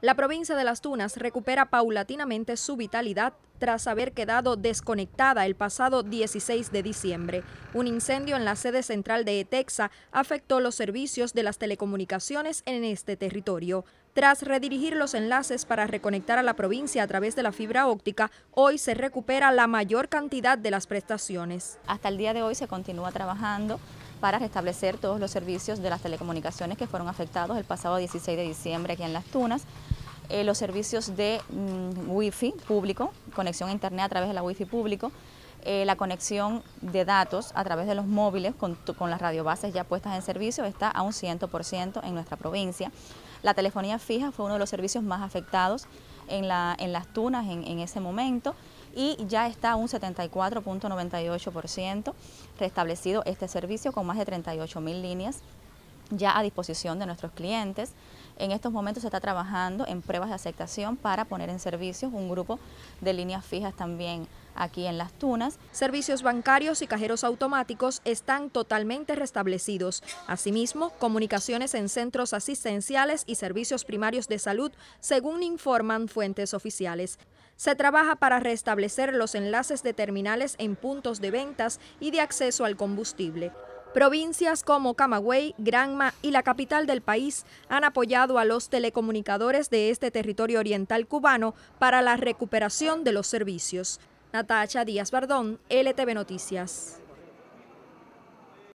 La provincia de Las Tunas recupera paulatinamente su vitalidad tras haber quedado desconectada el pasado 16 de diciembre. Un incendio en la sede central de Etexa afectó los servicios de las telecomunicaciones en este territorio. Tras redirigir los enlaces para reconectar a la provincia a través de la fibra óptica, hoy se recupera la mayor cantidad de las prestaciones. Hasta el día de hoy se continúa trabajando para restablecer todos los servicios de las telecomunicaciones que fueron afectados el pasado 16 de diciembre aquí en Las Tunas. Eh, los servicios de mm, wifi público, conexión a Internet a través de la wifi público, eh, la conexión de datos a través de los móviles con, con las radiobases ya puestas en servicio está a un 100% en nuestra provincia. La telefonía fija fue uno de los servicios más afectados en, la, en las tunas en, ese momento y ya está un 74.98% restablecido este servicio con más de 38.000 mil líneas ya a disposición de nuestros clientes. En estos momentos se está trabajando en pruebas de aceptación para poner en servicio un grupo de líneas fijas también aquí en Las Tunas. Servicios bancarios y cajeros automáticos están totalmente restablecidos. Asimismo, comunicaciones en centros asistenciales y servicios primarios de salud, según informan fuentes oficiales. Se trabaja para restablecer los enlaces de terminales en puntos de ventas y de acceso al combustible. Provincias como Camagüey, Granma y la capital del país han apoyado a los telecomunicadores de este territorio oriental cubano para la recuperación de los servicios. Natacha Díaz Bardón, LTV Noticias.